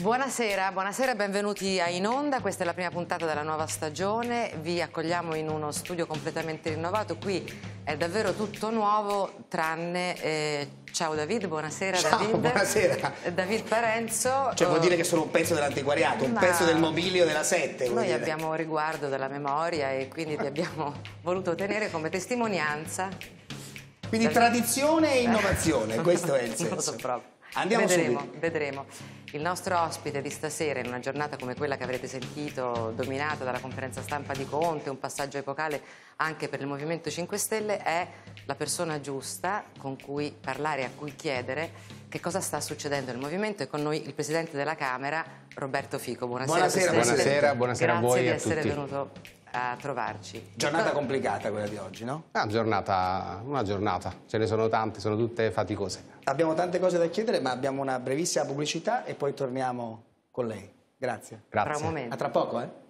Buonasera, buonasera, benvenuti a In Onda, questa è la prima puntata della nuova stagione, vi accogliamo in uno studio completamente rinnovato, qui è davvero tutto nuovo tranne... Eh, ciao David, buonasera ciao, David. buonasera. David Parenzo. Cioè vuol oh. dire che sono un pezzo dell'antiquariato, un pezzo del mobilio della Sette. Noi abbiamo riguardo della memoria e quindi ti abbiamo voluto tenere come testimonianza. Quindi David. tradizione e innovazione, questo è il senso. Non lo so proprio. Andiamo vedremo, subito. Vedremo. Il nostro ospite di stasera, in una giornata come quella che avrete sentito, dominata dalla conferenza stampa di Conte, un passaggio epocale anche per il Movimento 5 Stelle, è la persona giusta con cui parlare, a cui chiedere che cosa sta succedendo nel Movimento. E con noi il Presidente della Camera, Roberto Fico. Buonasera, buonasera, buonasera, buonasera, buonasera a voi Grazie di essere venuto a trovarci. Giornata complicata quella di oggi, no? Una ah, giornata, una giornata, ce ne sono tante, sono tutte faticose. Abbiamo tante cose da chiedere, ma abbiamo una brevissima pubblicità e poi torniamo con lei. Grazie. Grazie. Tra a tra poco, eh?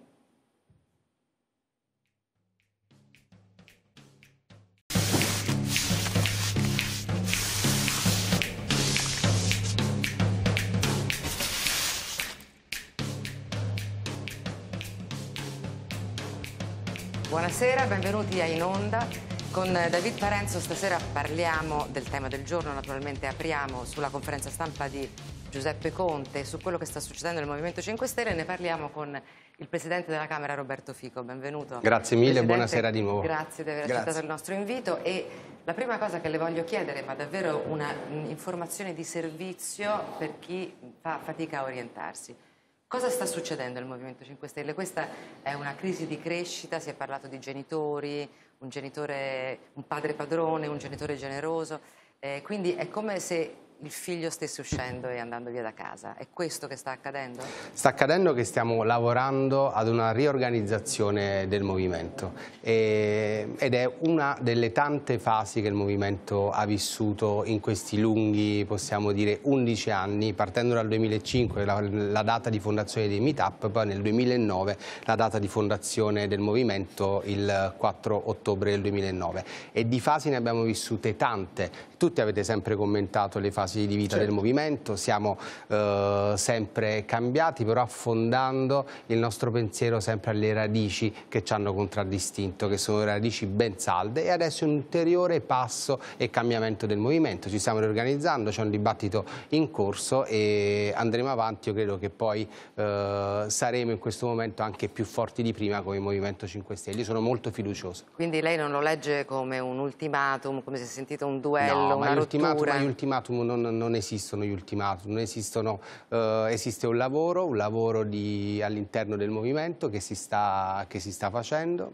Buonasera, benvenuti a In Onda. Con David Parenzo stasera parliamo del tema del giorno, naturalmente apriamo sulla conferenza stampa di Giuseppe Conte su quello che sta succedendo nel Movimento 5 Stelle e ne parliamo con il Presidente della Camera Roberto Fico, benvenuto. Grazie mille, Presidente, buonasera di nuovo. Grazie di aver grazie. accettato il nostro invito e la prima cosa che le voglio chiedere, ma davvero una informazione di servizio per chi fa fatica a orientarsi. Cosa sta succedendo al Movimento 5 Stelle? Questa è una crisi di crescita, si è parlato di genitori, un, genitore, un padre padrone, un genitore generoso, eh, quindi è come se il figlio stesse uscendo e andando via da casa. È questo che sta accadendo? Sta accadendo che stiamo lavorando ad una riorganizzazione del movimento e, ed è una delle tante fasi che il movimento ha vissuto in questi lunghi, possiamo dire, 11 anni, partendo dal 2005, la, la data di fondazione dei meetup, poi nel 2009 la data di fondazione del movimento, il 4 ottobre del 2009. E di fasi ne abbiamo vissute tante, tutti avete sempre commentato le fasi di vita certo. del movimento, siamo eh, sempre cambiati, però affondando il nostro pensiero sempre alle radici che ci hanno contraddistinto, che sono radici ben salde e adesso un ulteriore passo e cambiamento del movimento. Ci stiamo riorganizzando, c'è un dibattito in corso e andremo avanti, io credo che poi eh, saremo in questo momento anche più forti di prima come Movimento 5 Stelle, io sono molto fiducioso. Quindi lei non lo legge come un ultimatum, come si è sentito un duello? No no, una rottura. Ma gli ultimatum non, non, esistono gli ultimatum, esistono, eh, esiste un lavoro, un lavoro all'interno del movimento che si sta, che si sta facendo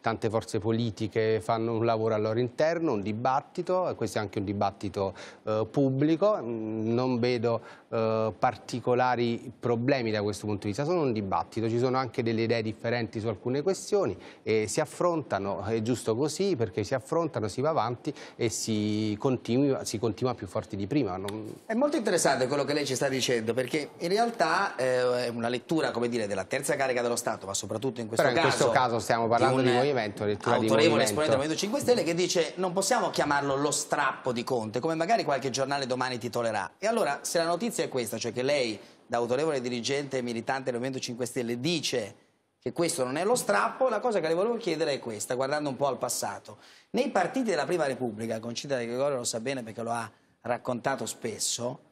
tante forze politiche fanno un lavoro al loro interno, un dibattito, e questo è anche un dibattito eh, pubblico, mm, non vedo eh, particolari problemi da questo punto di vista, sono un dibattito, ci sono anche delle idee differenti su alcune questioni e si affrontano, è giusto così perché si affrontano, si va avanti e si continua, si continua più forti di prima. Non... È molto interessante quello che lei ci sta dicendo perché in realtà eh, è una lettura come dire, della terza carica dello Stato ma soprattutto in questo, in caso, questo caso, stiamo parlando di, un di movimento, autorevole di movimento. esponente del Movimento 5 Stelle che dice non possiamo chiamarlo lo strappo di Conte come magari qualche giornale domani titolerà e allora se la notizia notizia è questa, cioè che lei, da autorevole dirigente militante del Movimento 5 Stelle, dice che questo non è lo strappo, la cosa che le volevo chiedere è questa, guardando un po' al passato. Nei partiti della Prima Repubblica, Concita De Gregorio lo sa bene perché lo ha raccontato spesso,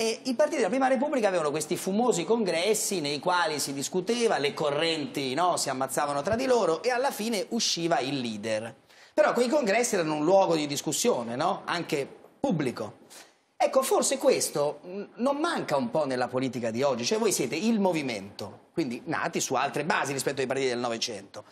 i partiti della Prima Repubblica avevano questi fumosi congressi nei quali si discuteva, le correnti no, si ammazzavano tra di loro e alla fine usciva il leader. Però quei congressi erano un luogo di discussione, no? anche pubblico. Ecco, forse questo mm, non manca un po' nella politica di oggi, cioè voi siete il movimento, quindi nati su altre basi rispetto ai partiti del Novecento.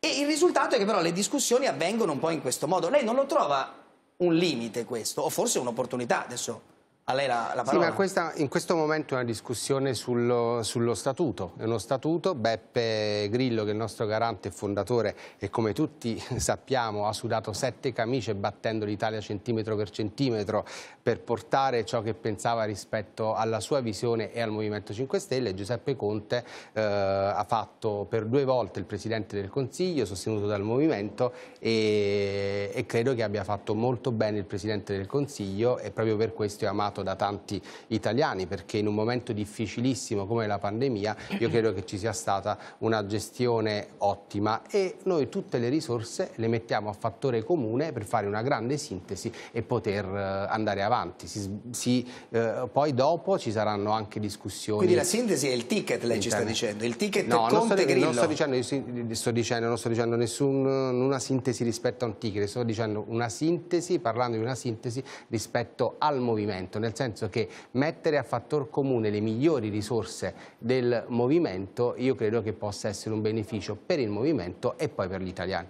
E il risultato è che però le discussioni avvengono un po' in questo modo. Lei non lo trova un limite questo, o forse un'opportunità adesso? A lei la, la parola. Sì, ma questa, in questo momento è una discussione sullo, sullo, statuto. È uno statuto, Beppe Grillo, che è il nostro garante e fondatore, e come tutti sappiamo ha sudato sette camicie battendo l'Italia centimetro per centimetro per portare ciò che pensava rispetto alla sua visione e al Movimento 5 Stelle. Giuseppe Conte eh, ha fatto per due volte il Presidente del Consiglio, sostenuto dal Movimento, e, e credo che abbia fatto molto bene il Presidente del Consiglio e proprio per questo è amato desiderato da tanti italiani perché in un momento difficilissimo come la pandemia io credo che ci sia stata una gestione ottima e noi tutte le risorse le mettiamo a fattore comune per fare una grande sintesi e poter eh, andare avanti. Si, si, eh, poi dopo ci saranno anche discussioni. Quindi la sintesi è il ticket, lei ci sta dicendo, il ticket no, Conte non sto, Grillo. Non sto dicendo, sto dicendo, non sto dicendo nessun, una sintesi rispetto a un ticket, sto dicendo una sintesi, parlando di una sintesi rispetto al movimento nel senso che mettere a fattor comune le migliori risorse del movimento io credo che possa essere un beneficio per il movimento e poi per gli italiani.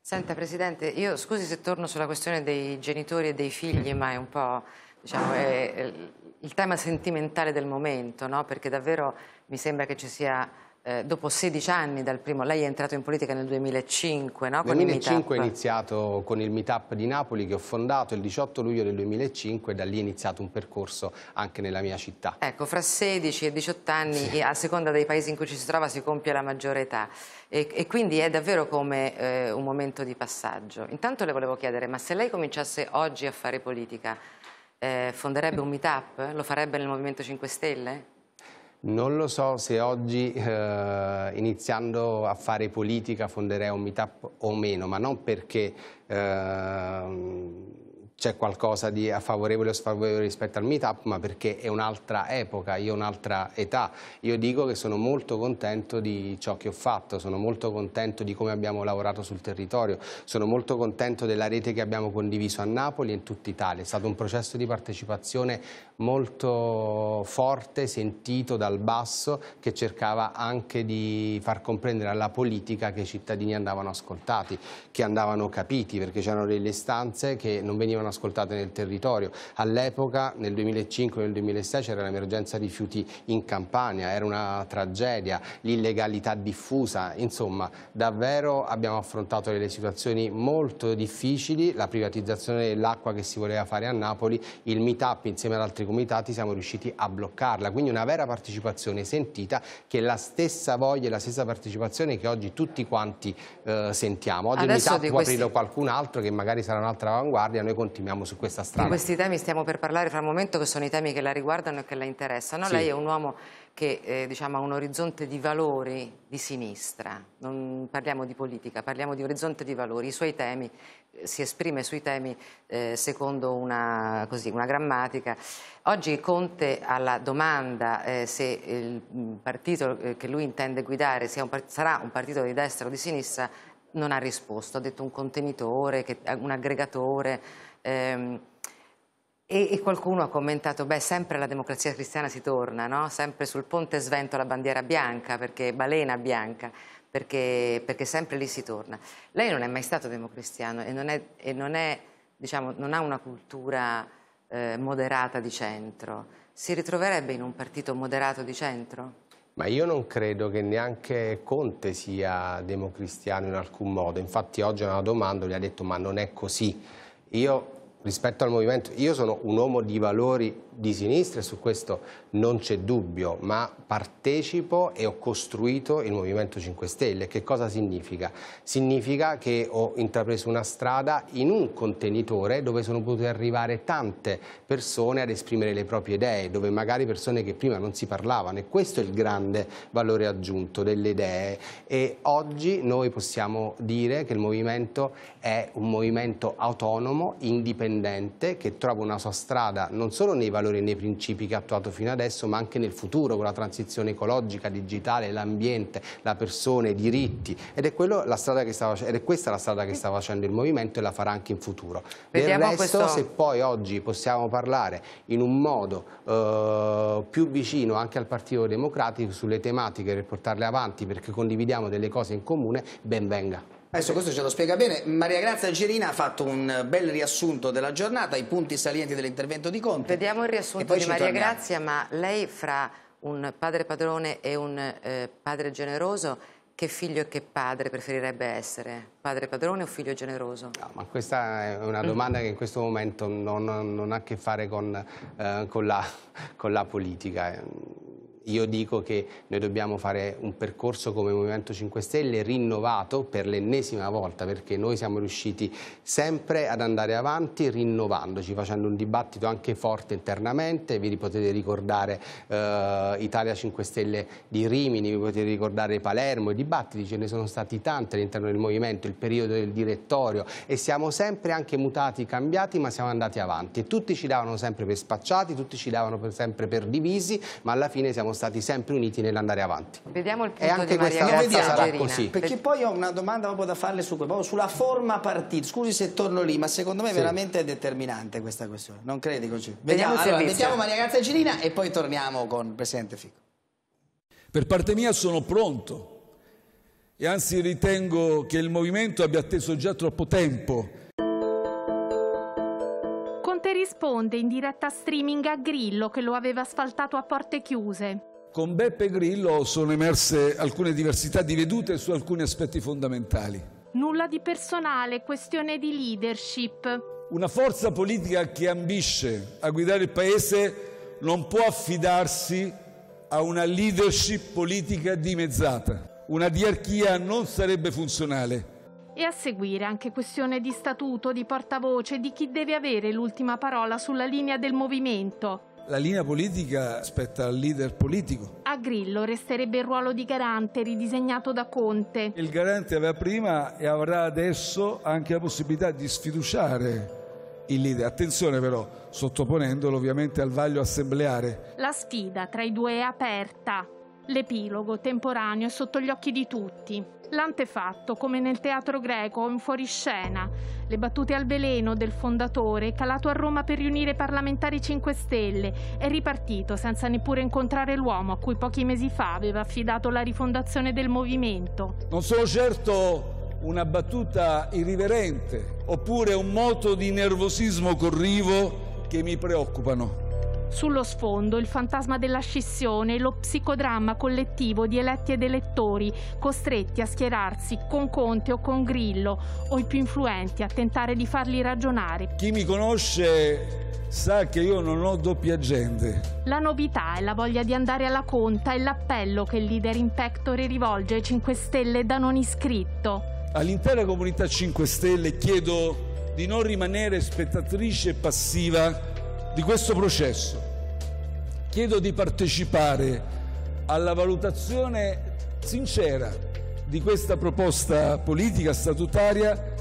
Senta Presidente, io scusi se torno sulla questione dei genitori e dei figli, ma è un po' diciamo, è il tema sentimentale del momento, no? perché davvero mi sembra che ci sia eh, dopo 16 anni dal primo, lei è entrato in politica nel 2005, no? Nel 2005 ho iniziato con il Meetup di Napoli che ho fondato il 18 luglio del 2005 e da lì è iniziato un percorso anche nella mia città. Ecco, fra 16 e 18 anni, sì. a seconda dei paesi in cui ci si trova, si compie la maggiore età e, e quindi è davvero come eh, un momento di passaggio. Intanto le volevo chiedere, ma se lei cominciasse oggi a fare politica, eh, fonderebbe un Meetup? Lo farebbe nel Movimento 5 Stelle? Non lo so se oggi eh, iniziando a fare politica fonderei un meetup o meno, ma non perché eh, c'è qualcosa di favorevole o sfavorevole rispetto al meetup, ma perché è un'altra epoca, io ho un'altra età. Io dico che sono molto contento di ciò che ho fatto, sono molto contento di come abbiamo lavorato sul territorio, sono molto contento della rete che abbiamo condiviso a Napoli e in tutta Italia. È stato un processo di partecipazione molto forte, sentito dal basso, che cercava anche di far comprendere alla politica che i cittadini andavano ascoltati, che andavano capiti, perché c'erano delle istanze che non venivano ascoltate nel territorio. All'epoca, nel 2005 nel 2006, c'era l'emergenza rifiuti in Campania, era una tragedia, l'illegalità diffusa, insomma, davvero abbiamo affrontato delle situazioni molto difficili, la privatizzazione dell'acqua che si voleva fare a Napoli, il meet-up insieme ad altri altri comitati siamo riusciti a bloccarla. Quindi una vera partecipazione sentita che è la stessa voglia e la stessa partecipazione che oggi tutti quanti eh, sentiamo. Oggi Adesso ogni tanto può questi... aprirlo qualcun altro che magari sarà un'altra avanguardia, noi continuiamo su questa strada. Di questi temi stiamo per parlare fra un momento che sono i temi che la riguardano e che la interessano. Sì. Lei è un uomo che eh, diciamo, ha un orizzonte di valori di sinistra, non parliamo di politica, parliamo di orizzonte di valori, i suoi temi, eh, si esprime sui temi eh, secondo una, così, una, grammatica. Oggi Conte alla domanda eh, se il partito eh, che lui intende guidare un, sarà un partito di destra o di sinistra non ha risposto, ha detto un contenitore, un aggregatore. Ehm, e, e, qualcuno ha commentato, beh, sempre la democrazia cristiana si torna, no? sempre sul ponte svento la bandiera bianca, perché balena bianca, perché, perché, sempre lì si torna. Lei non è mai stato democristiano e non, è, e non, è, diciamo, non ha una cultura eh, moderata di centro. Si ritroverebbe in un partito moderato di centro? Ma io non credo che neanche Conte sia democristiano in alcun modo. Infatti oggi a una domanda gli ha detto ma non è così. Io rispetto al movimento, io sono un uomo di valori di sinistra e su questo non c'è dubbio, ma partecipo e ho costruito il Movimento 5 Stelle. Che cosa significa? Significa che ho intrapreso una strada in un contenitore dove sono potute arrivare tante persone ad esprimere le proprie idee, dove magari persone che prima non si parlavano e questo è il grande valore aggiunto delle idee e oggi noi possiamo dire che il movimento è un movimento autonomo, indipendente indipendente che trova una sua strada non solo nei valori e nei principi che ha attuato fino adesso, ma anche nel futuro con la transizione ecologica, digitale, l'ambiente, la persona, i diritti. Ed è, quello, sta, ed è, questa la strada che sta facendo il movimento e la farà anche in futuro. Vediamo Del resto, questo... se poi oggi possiamo parlare in un modo eh, più vicino anche al Partito Democratico sulle tematiche per portarle avanti perché condividiamo delle cose in comune, ben venga. Adesso questo ce lo spiega bene. Maria Grazia Girina ha fatto un bel riassunto della giornata, i punti salienti dell'intervento di Conte. Vediamo il riassunto di Maria torniamo. Grazia, ma lei fra un padre padrone e un eh, padre generoso che figlio e che padre preferirebbe essere? Padre padrone o figlio generoso? No, questa è una mm. domanda che in questo momento non, non ha a che fare con, eh, con, la, con la politica io dico che noi dobbiamo fare un percorso come Movimento 5 Stelle rinnovato per l'ennesima volta perché noi siamo riusciti sempre ad andare avanti rinnovandoci, facendo un dibattito anche forte internamente, vi potete ricordare eh, Italia 5 Stelle di Rimini, vi potete ricordare Palermo, i dibattiti ce ne sono stati tanti all'interno del movimento, il periodo del direttorio e siamo sempre anche mutati, cambiati ma siamo andati avanti e tutti ci davano sempre per spacciati, tutti ci davano per sempre per divisi ma alla fine siamo stati sempre uniti nell'andare avanti. Vediamo il punto e anche questa volta sarà così. Perché poi ho una domanda proprio da farle su, proprio sulla forma partita. Scusi se torno lì, ma secondo me sì. veramente è determinante questa questione. Non credi così? Vediamo, vediamo, allora, vediamo Maria Caltagirina e poi torniamo con il Presidente Fico. Per parte mia sono pronto e anzi ritengo che il movimento abbia atteso già troppo tempo risponde in diretta streaming a Grillo che lo aveva asfaltato a porte chiuse. Con Beppe Grillo sono emerse alcune diversità di vedute su alcuni aspetti fondamentali. Nulla di personale, questione di leadership. Una forza politica che ambisce a guidare il Paese non può affidarsi a una leadership politica dimezzata. Una diarchia non sarebbe funzionale e a seguire anche questione di statuto, di portavoce, di chi deve avere l'ultima parola sulla linea del movimento. La linea politica spetta al leader politico. A Grillo resterebbe il ruolo di garante ridisegnato da Conte. Il garante aveva prima e avrà adesso anche la possibilità di sfiduciare il leader. Attenzione però, sottoponendolo ovviamente al vaglio assembleare. La sfida tra i due è aperta. L'epilogo temporaneo è sotto gli occhi di tutti l'antefatto, come nel teatro greco o in fuoriscena, le battute al veleno del fondatore, calato a Roma per riunire i parlamentari 5 Stelle, è ripartito senza neppure incontrare l'uomo a cui pochi mesi fa aveva affidato la rifondazione del movimento. Non sono certo una battuta irriverente oppure un moto di nervosismo corrivo che mi preoccupano sullo sfondo il fantasma della scissione, lo psicodramma collettivo di eletti ed elettori costretti a schierarsi con Conte o con Grillo o i più influenti a tentare di farli ragionare. Chi mi conosce sa che io non ho doppie agende. La novità è la voglia di andare alla conta e l'appello che il leader in pectore rivolge ai 5 Stelle da non iscritto. All'intera comunità 5 Stelle chiedo di non rimanere spettatrice passiva di questo processo. Chiedo di partecipare alla valutazione sincera di questa proposta politica statutaria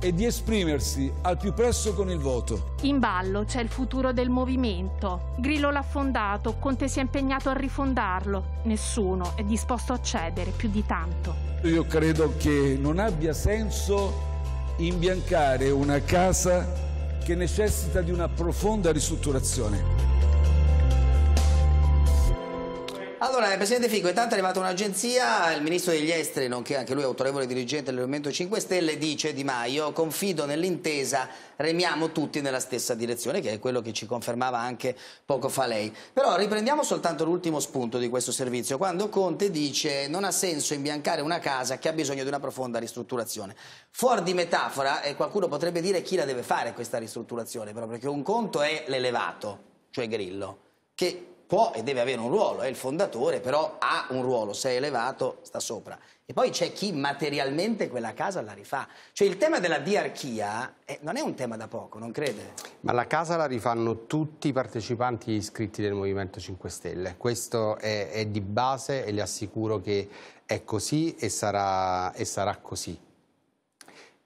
e di esprimersi al più presto con il voto. In ballo c'è il futuro del movimento. Grillo l'ha fondato, Conte si è impegnato a rifondarlo. Nessuno è disposto a cedere più di tanto. Io credo che non abbia senso imbiancare una casa che necessita di una profonda ristrutturazione. Allora, Presidente Fico, intanto è arrivata un'agenzia, il Ministro degli Esteri, nonché anche lui autorevole dirigente del Movimento 5 Stelle, dice Di Maio, confido nell'intesa, remiamo tutti nella stessa direzione, che è quello che ci confermava anche poco fa lei. Però riprendiamo soltanto l'ultimo spunto di questo servizio, quando Conte dice non ha senso imbiancare una casa che ha bisogno di una profonda ristrutturazione. Fuori di metafora, e qualcuno potrebbe dire chi la deve fare questa ristrutturazione, però perché un conto è l'elevato, cioè Grillo, che può e deve avere un ruolo, è il fondatore, però ha un ruolo, se è elevato sta sopra. E poi c'è chi materialmente quella casa la rifà. Cioè il tema della diarchia eh, non è un tema da poco, non crede? Ma la casa la rifanno tutti i partecipanti iscritti del Movimento 5 Stelle. Questo è, è di base e le assicuro che è così e sarà, e sarà così.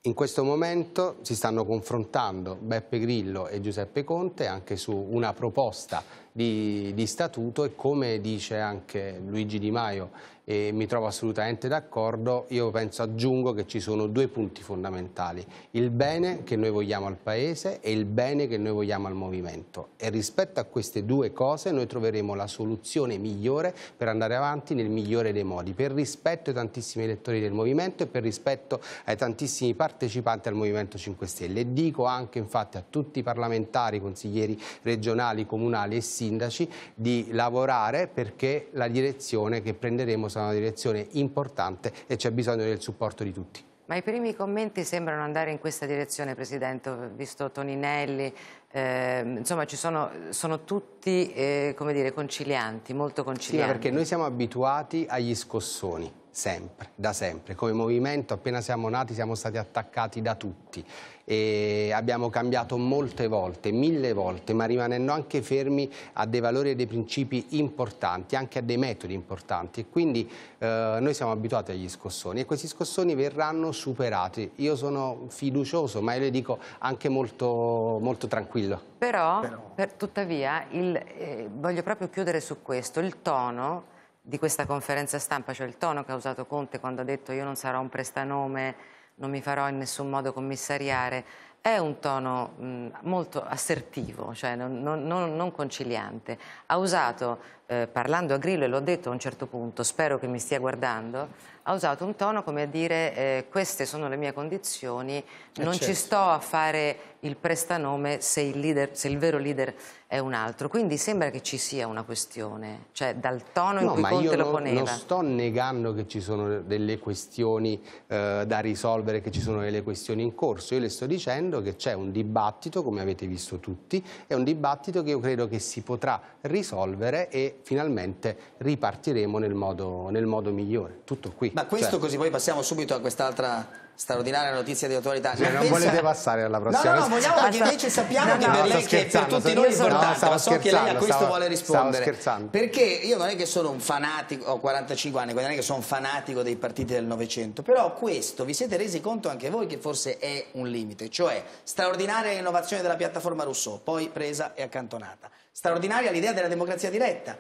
In questo momento si stanno confrontando Beppe Grillo e Giuseppe Conte anche su una proposta di, di statuto e come dice anche Luigi Di Maio e mi trovo assolutamente d'accordo, io penso aggiungo che ci sono due punti fondamentali, il bene che noi vogliamo al Paese e il bene che noi vogliamo al movimento e rispetto a queste due cose noi troveremo la soluzione migliore per andare avanti nel migliore dei modi, per rispetto ai tantissimi elettori del movimento e per rispetto ai tantissimi partecipanti al Movimento 5 Stelle e dico anche infatti a tutti i parlamentari, consiglieri regionali, comunali e sindaci di lavorare perché la direzione che prenderemo questa è una direzione importante e c'è bisogno del supporto di tutti. Ma i primi commenti sembrano andare in questa direzione, Presidente, ho visto Toninelli, eh, insomma sono, sono, tutti eh, dire, concilianti, molto concilianti. Sì, perché noi siamo abituati agli scossoni sempre, da sempre. Come movimento appena siamo nati siamo stati attaccati da tutti e abbiamo cambiato molte volte, mille volte, ma rimanendo anche fermi a dei valori e dei principi importanti, anche a dei metodi importanti e quindi eh, noi siamo abituati agli scossoni e questi scossoni verranno superati. Io sono fiducioso, ma io le dico anche molto, molto tranquillo. Però, Però. Per, tuttavia, il, eh, voglio proprio chiudere su questo, il tono di questa conferenza stampa, cioè il tono che ha usato Conte quando ha detto io non sarò un prestanome, non mi farò in nessun modo commissariare, è un tono mh, molto assertivo, cioè non, non, non conciliante. Ha usato eh, parlando a Grillo, e l'ho detto a un certo punto, spero che mi stia guardando, ha usato un tono come a dire eh, queste sono le mie condizioni, eh, non certo. ci sto a fare il prestanome se il, leader, se il, vero leader è un altro. Quindi sembra che ci sia una questione, cioè dal tono no, in cui Conte lo non, poneva. Non sto negando che ci sono delle questioni eh, da risolvere, che ci sono delle questioni in corso, io le sto dicendo che c'è un dibattito, come avete visto tutti, è un dibattito che io credo che si potrà risolvere e finalmente ripartiremo nel modo, nel modo migliore. Tutto qui. Ma questo cioè... così poi passiamo subito a quest'altra straordinaria notizia di autorità. Cioè, non, pensa... volete passare alla prossima? No, no, no vogliamo che invece sappiamo no, che per lei che per tutti noi è importante, no, ma so che lei a questo stavo, vuole rispondere. scherzando. Perché io non è che sono un fanatico, ho 45 anni, quindi non è che sono un fanatico dei partiti del Novecento, però questo vi siete resi conto anche voi che forse è un limite, cioè straordinaria l'innovazione della piattaforma Rousseau, poi presa e accantonata. Straordinaria l'idea della democrazia diretta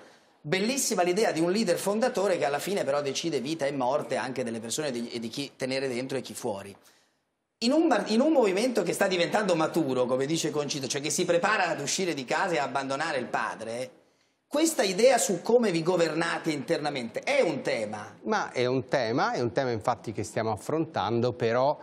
Bellissima l'idea di un leader fondatore che alla fine però decide vita e morte anche delle persone e di chi tenere dentro e chi fuori. In un, in un, movimento che sta diventando maturo, come dice Concito, cioè che si prepara ad uscire di casa e abbandonare il padre, questa idea su come vi governate internamente è un tema. Ma è un tema, è un tema infatti che stiamo affrontando, però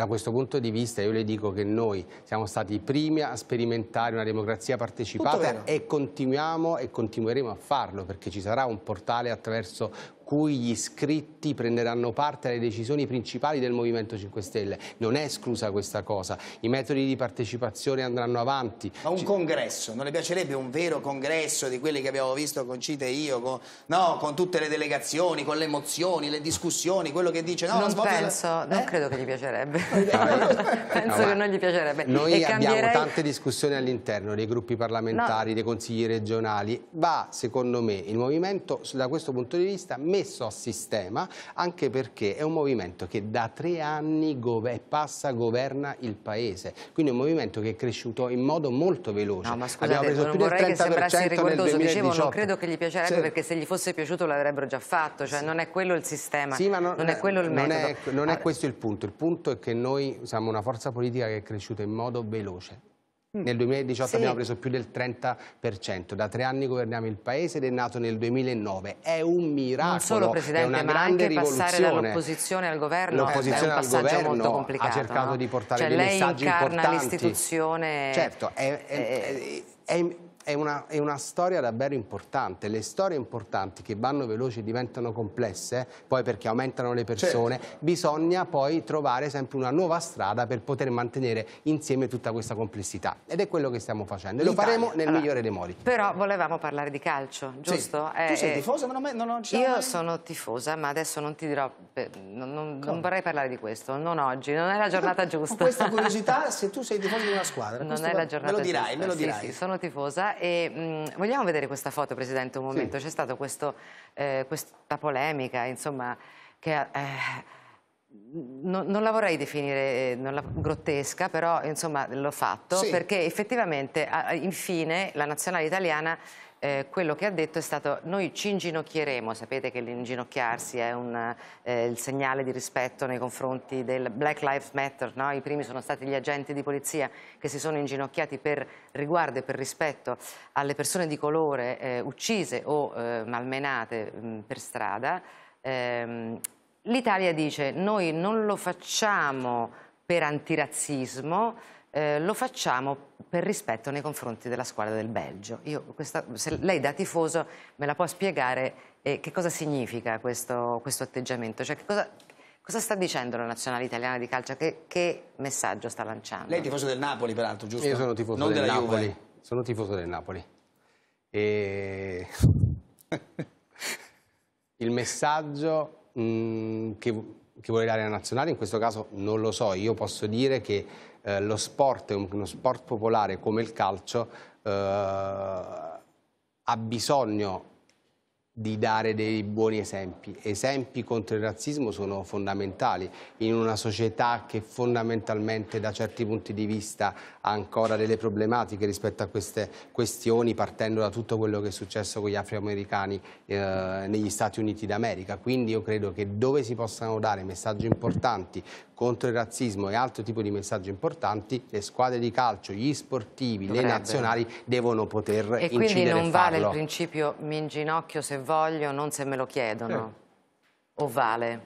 da questo punto di vista io le dico che noi siamo stati i primi a sperimentare una democrazia partecipata e continuiamo e continueremo a farlo perché ci sarà un portale attraverso cui gli iscritti prenderanno parte alle decisioni principali del Movimento 5 Stelle. Non è esclusa questa cosa. I metodi di partecipazione andranno avanti. Ma un congresso, non le piacerebbe un vero congresso di quelli che abbiamo visto con Cite e io, con, no, con tutte le delegazioni, con le emozioni, le discussioni, quello che dice... No, non penso, la... eh? non credo che gli piacerebbe. penso no, che non gli piacerebbe. Noi e abbiamo cambierei... tante discussioni all'interno dei gruppi parlamentari, no. dei consigli regionali. Va, secondo me, il Movimento da questo punto di vista... me messo a sistema anche perché è un movimento che da tre anni gove passa, governa il paese. Quindi è un movimento che è cresciuto in modo molto veloce. No, ma scusate, Abbiamo preso non più del 30% che sembrassi rigoroso, dicevo, non credo che gli piacerebbe se... perché se gli fosse piaciuto l'avrebbero già fatto, cioè sì. non è quello il sistema, sì, non, non, è quello il metodo. è, non è questo il punto, il punto è che noi siamo una forza politica che è cresciuta in modo veloce, Mm. Nel 2018 sì. abbiamo preso più del 30%, da tre anni governiamo il paese ed è nato nel 2009. È un miracolo, non solo, Presidente, è una ma grande anche passare dall'opposizione al governo è un passaggio molto complicato. ha cercato no? di portare cioè, dei messaggi importanti. Lei incarna l'istituzione... Certo, è, è, è, è è una, è una, storia davvero importante. Le storie importanti che vanno veloci e diventano complesse, poi perché aumentano le persone, certo. bisogna poi trovare sempre una nuova strada per poter mantenere insieme tutta questa complessità. Ed è quello che stiamo facendo. E lo faremo nel allora, migliore dei modi. Però volevamo parlare di calcio, giusto? Sì. Eh, tu sei tifosa? Ma non, non, non io mai... sono tifosa, ma adesso non ti dirò... Non, non, vorrei parlare di questo, non oggi, non è la giornata giusta. con questa curiosità, se tu sei tifosa di una squadra... Non è la giornata Me lo dirai, giusta. me lo dirai. Sì, sì, sono tifosa e eh, vogliamo vedere questa foto, Presidente, un momento. Sì. C'è stata eh, questa polemica, insomma, che... Eh, non, non, la vorrei definire eh, la, grottesca, però insomma l'ho fatto sì. perché effettivamente infine la nazionale italiana eh, quello che ha detto è stato noi ci inginocchieremo, sapete che l'inginocchiarsi è un, eh, il segnale di rispetto nei confronti del Black Lives Matter, no? i primi sono stati gli agenti di polizia che si sono inginocchiati per riguardo e per rispetto alle persone di colore eh, uccise o eh, malmenate mh, mm, per strada. Ehm, L'Italia dice noi non lo facciamo per antirazzismo, eh, lo facciamo per rispetto nei confronti della squadra del Belgio. Io questa, se lei da tifoso me la può spiegare eh, che cosa significa questo, questo atteggiamento? Cioè, cosa, cosa, sta dicendo la nazionale italiana di calcio? Che, che, messaggio sta lanciando? Lei è tifoso del Napoli, peraltro, giusto? Io sono tifoso non del Napoli. Juve. Sono tifoso del Napoli. E... Il messaggio mh, mm, che, che vuole dare la nazionale, in questo caso non lo so. Io posso dire che eh, lo sport, uno sport popolare come il calcio, eh, ha bisogno di dare dei buoni esempi. Esempi contro il razzismo sono fondamentali in una società che fondamentalmente da certi punti di vista ha ancora delle problematiche rispetto a queste questioni partendo da tutto quello che è successo con gli afroamericani eh, negli Stati Uniti d'America. Quindi io credo che dove si possano dare messaggi importanti contro il razzismo e altro tipo di messaggi importanti, le squadre di calcio, gli sportivi, Dovrebbe. le nazionali devono poter e incidere E quindi non vale il principio mi inginocchio se voglio, non se me lo chiedono? Eh. O vale?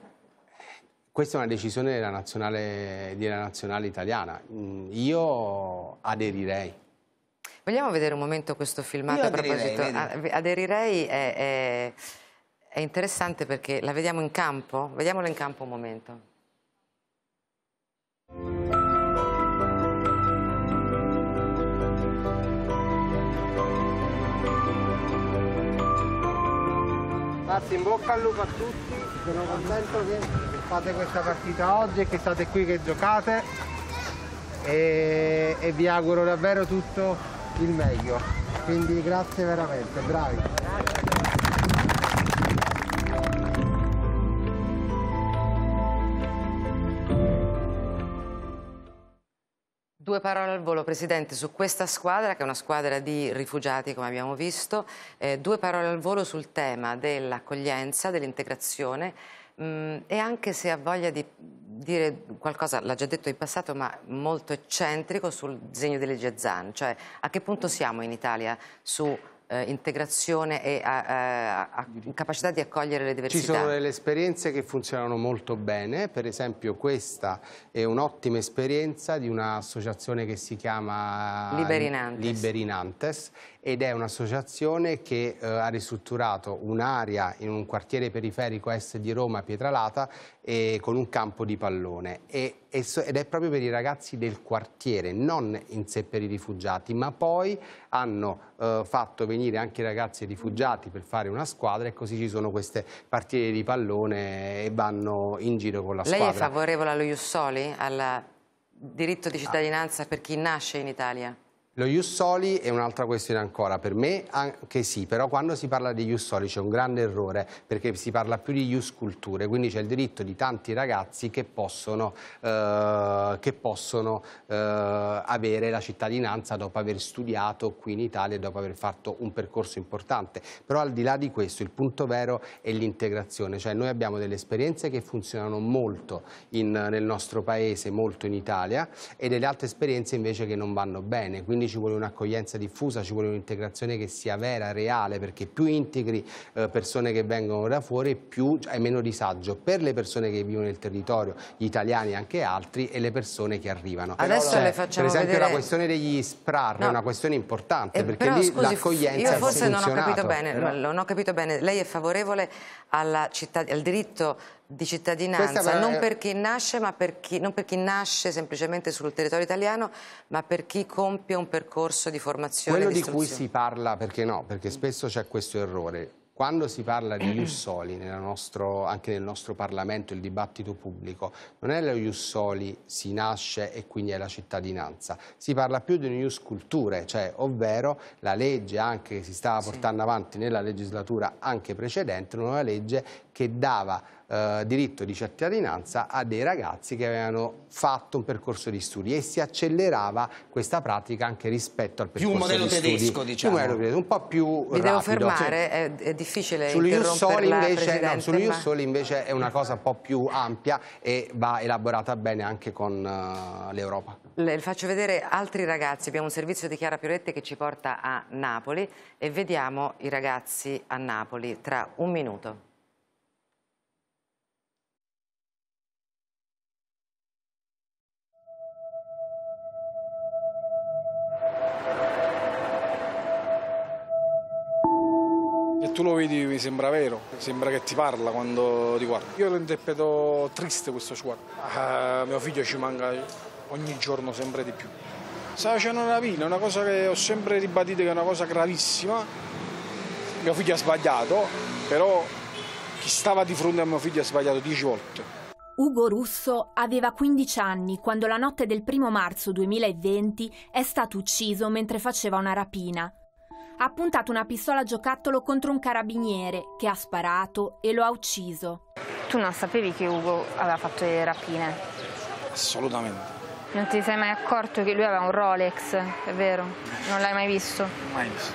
Questa è una decisione della nazionale, della nazionale italiana. Mm, io aderirei. Vogliamo vedere un momento questo filmato Io a proposito? Aderirei, ah, aderirei è, è, è interessante perché la vediamo in campo? Vediamola in campo un momento. Ragazzi in bocca al lupo a tutti, sono contento che fate questa partita oggi e che state qui che giocate e, e vi auguro davvero tutto il meglio. Quindi grazie veramente, bravi. due parole al volo, Presidente, su questa squadra, che è una squadra di rifugiati, come abbiamo visto. Eh, due parole al volo sul tema dell'accoglienza, dell'integrazione mh, mm, e anche se ha voglia di dire qualcosa, l'ha già detto in passato, ma molto eccentrico sul disegno di legge Zan. Cioè, a che punto siamo in Italia su eh, integrazione e eh, eh, a, a, a capacità di accogliere le diversità? Ci sono delle esperienze che funzionano molto bene, per esempio questa è un'ottima esperienza di un'associazione che si chiama Liberinantes, Liberinantes ed è un'associazione che eh, ha ristrutturato un'area in un quartiere periferico est di Roma, Pietralata, e, con un campo di pallone e ed è proprio per i ragazzi del quartiere, non in sé per i rifugiati, ma poi hanno eh, fatto venire anche i ragazzi rifugiati per fare una squadra e così ci sono queste partite di pallone e vanno in giro con la Lei squadra. Lei è favorevole allo Jussoli, al diritto di cittadinanza ah. per chi nasce in Italia? Lo Ius Soli è un'altra questione ancora, per me anche sì, però quando si parla di Ius Soli c'è un grande errore perché si parla più di Ius Culture, quindi c'è il diritto di tanti ragazzi che possono, eh, che possono eh, avere la cittadinanza dopo aver studiato qui in Italia e dopo aver fatto un percorso importante. Però al di là di questo il punto vero è l'integrazione, cioè noi abbiamo delle esperienze che funzionano molto in, nel nostro paese, molto in Italia e delle altre esperienze invece che non vanno bene. Quindi quindi ci vuole un'accoglienza diffusa, ci vuole un'integrazione che sia vera, reale, perché più integri eh, persone che vengono da fuori, più è meno disagio per le persone che vivono nel territorio, gli italiani e anche altri, e le persone che arrivano. Adesso cioè, le facciamo Per esempio vedere... la questione degli SPRAR no. è una questione importante, eh, perché però, lì l'accoglienza è Io forse non ho capito bene, però... non ho capito bene. Lei è favorevole cittad... al diritto di cittadinanza, Questa, non, per chi nasce, ma per chi, non per chi nasce semplicemente sul territorio italiano, ma per chi compie un percorso di formazione. Quello di, di cui si parla, perché no, perché spesso c'è questo errore. Quando si parla di Jussoli, nostro, anche nel nostro Parlamento, il dibattito pubblico, non è lo Jussoli si nasce e quindi è la cittadinanza. Si parla più di News Culture, cioè ovvero la legge anche che si stava portando sì. avanti nella legislatura anche precedente, una legge che dava eh, diritto di cittadinanza a dei ragazzi che avevano fatto un percorso di studi e si accelerava questa pratica anche rispetto al percorso di studi. Più un diciamo. modello di tedesco, studi. diciamo. Un, modello, un po' più Mi rapido. devo fermare, cioè, è, è, difficile interromperla, invece, no, Sull'Ius invece è una cosa un po' più ampia e va elaborata bene anche con uh, l'Europa. Le faccio vedere altri ragazzi, abbiamo un servizio di Chiara Pioretti che ci porta a Napoli e vediamo i ragazzi a Napoli tra un minuto. E tu lo vedi, mi sembra vero, sembra che ti parla quando ti guarda. Io lo interpreto triste questo sguardo. Ah, mio figlio ci manca ogni giorno sempre di più. Sta c'è una rapina, una cosa che ho sempre ribadito che è una cosa gravissima. Mio figlio ha sbagliato, però chi stava di fronte a mio figlio ha sbagliato dieci volte. Ugo Russo aveva 15 anni quando la notte del primo marzo 2020 è stato ucciso mentre faceva una rapina ha puntato una pistola a giocattolo contro un carabiniere che ha sparato e lo ha ucciso. Tu non sapevi che Ugo aveva fatto le rapine? Assolutamente. Non ti sei mai accorto che lui aveva un Rolex, è vero? Non l'hai mai visto? Mai visto.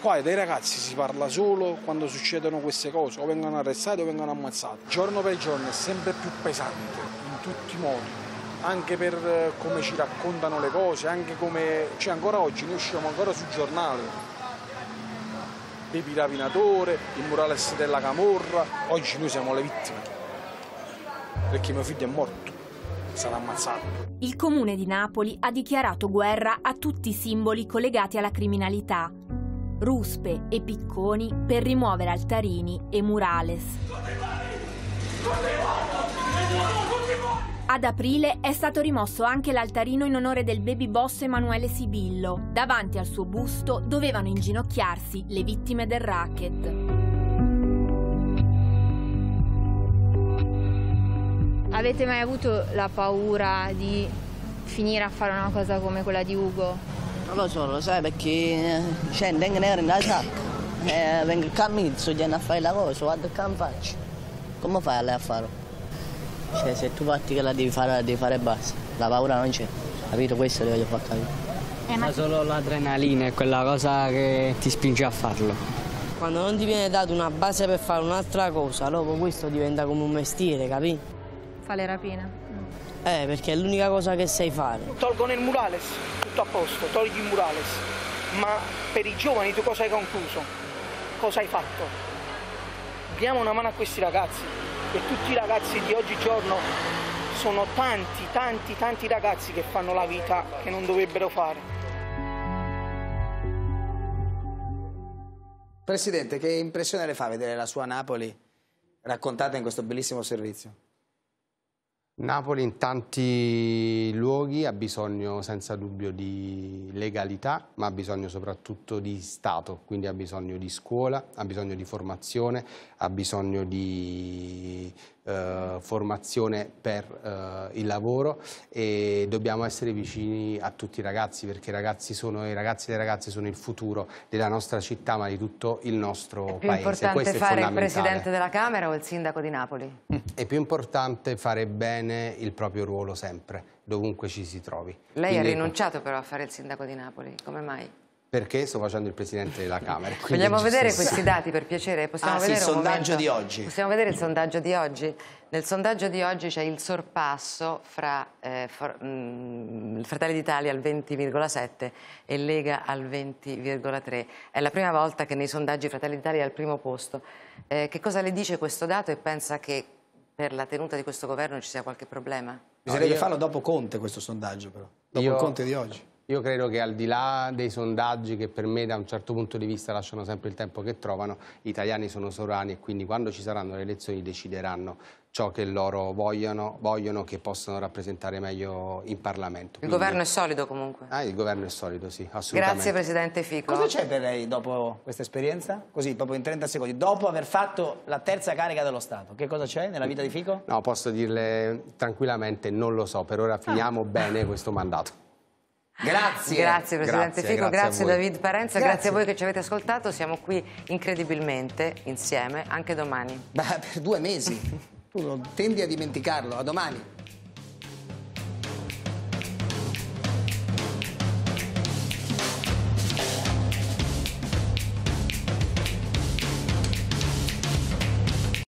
Qua dei ragazzi si parla solo quando succedono queste cose, o vengono arrestati o vengono ammazzati. Giorno per giorno è sempre più pesante, in tutti i modi anche per eh, come ci raccontano le cose, anche come... Cioè ancora oggi noi usciamo ancora sul giornale, Baby Rapinatore, il murales della Camorra. Oggi noi siamo le vittime, perché mio figlio è morto, sarà ammazzato. Il comune di Napoli ha dichiarato guerra a tutti i simboli collegati alla criminalità. Ruspe e picconi per rimuovere altarini e murales. Tutti morti! Tutti morti! Ad aprile è stato rimosso anche l'altarino in onore del baby boss Emanuele Sibillo. Davanti al suo busto dovevano inginocchiarsi le vittime del racket. Avete mai avuto la paura di finire a fare una cosa come quella di Ugo? Non lo so, lo sai perché eh, cioè, vengo in casa, eh, vengo il cammino, viene a fare la cosa, vado il campaccio. Come fai a lei a farlo? Cioè, se tu fatti che la devi fare, la devi fare e basta. La paura non c'è, capito? Questo le voglio far capire. Eh, ma solo l'adrenalina è quella cosa che ti spinge a farlo. Quando non ti viene data una base per fare un'altra cosa, dopo questo diventa come un mestiere, capi? Fa le rapine. Eh, perché è l'unica cosa che sai fare. Tolgono il murales, tutto a posto, togli il murales. Ma per i giovani tu cosa hai concluso? Cosa hai fatto? Diamo una mano a questi ragazzi e tutti i ragazzi di oggigiorno sono tanti, tanti, tanti ragazzi che fanno la vita che non dovrebbero fare. Presidente, che impressione le fa vedere la sua Napoli raccontata in questo bellissimo servizio? Napoli in tanti luoghi ha bisogno senza dubbio di legalità, ma ha bisogno soprattutto di Stato, quindi ha bisogno di scuola, ha bisogno di formazione, ha bisogno di eh, formazione per eh, il lavoro e dobbiamo essere vicini a tutti i ragazzi perché i ragazzi, sono, i ragazzi e le ragazze sono il futuro della nostra città ma di tutto il nostro paese. È più paese. importante fare il Presidente della Camera o il Sindaco di Napoli? È più importante fare bene il proprio ruolo sempre, dovunque ci si trovi. Lei Quindi... ha rinunciato però a fare il Sindaco di Napoli, come mai? perché sto facendo il Presidente della Camera. Vogliamo vedere questi dati per piacere? Possiamo ah, vedere sì, il sondaggio di oggi. Possiamo vedere il sondaggio di oggi? Nel sondaggio di oggi c'è il sorpasso fra eh, for, mh, mm, Fratelli d'Italia al 20,7 e Lega al 20,3. È la prima volta che nei sondaggi Fratelli d'Italia è al primo posto. Eh, che cosa le dice questo dato e pensa che per la tenuta di questo governo ci sia qualche problema? Bisognerebbe no, io... farlo dopo Conte questo sondaggio però, dopo io... il Conte di oggi. Io credo che al di là dei sondaggi che per me da un certo punto di vista lasciano sempre il tempo che trovano, gli italiani sono sovrani e quindi quando ci saranno le elezioni decideranno ciò che loro vogliono, vogliono che possano rappresentare meglio in Parlamento. Quindi... Il governo è solido comunque? Ah, il governo è solido, sì, assolutamente. Grazie Presidente Fico. Cosa c'è per lei dopo questa esperienza? Così, proprio in 30 secondi, dopo aver fatto la terza carica dello Stato, che cosa c'è nella vita di Fico? No, posso dirle tranquillamente, non lo so, per ora finiamo ah. bene questo mandato. Grazie. grazie Presidente grazie, Fico, grazie, grazie David Parenza, grazie. grazie. a voi che ci avete ascoltato, siamo qui incredibilmente insieme anche domani. Beh, per due mesi, tu non tendi a dimenticarlo, a domani.